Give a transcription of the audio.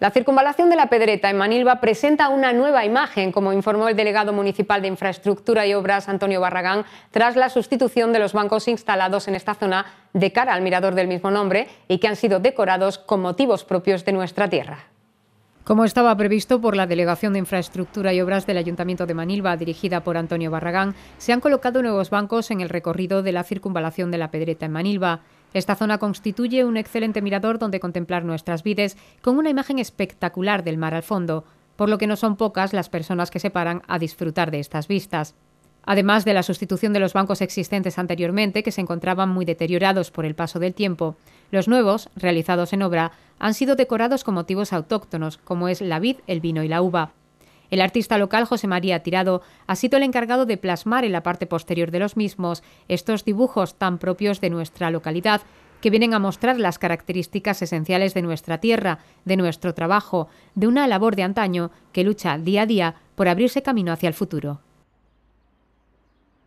La circunvalación de la Pedreta en Manilva presenta una nueva imagen, como informó el delegado municipal de Infraestructura y Obras, Antonio Barragán, tras la sustitución de los bancos instalados en esta zona de cara al mirador del mismo nombre y que han sido decorados con motivos propios de nuestra tierra. Como estaba previsto por la Delegación de Infraestructura y Obras del Ayuntamiento de Manilva, dirigida por Antonio Barragán, se han colocado nuevos bancos en el recorrido de la circunvalación de la Pedreta en Manilva. Esta zona constituye un excelente mirador donde contemplar nuestras vides con una imagen espectacular del mar al fondo, por lo que no son pocas las personas que se paran a disfrutar de estas vistas. Además de la sustitución de los bancos existentes anteriormente, que se encontraban muy deteriorados por el paso del tiempo, los nuevos, realizados en obra, han sido decorados con motivos autóctonos, como es la vid, el vino y la uva. El artista local José María Tirado ha sido el encargado de plasmar en la parte posterior de los mismos estos dibujos tan propios de nuestra localidad que vienen a mostrar las características esenciales de nuestra tierra, de nuestro trabajo, de una labor de antaño que lucha día a día por abrirse camino hacia el futuro.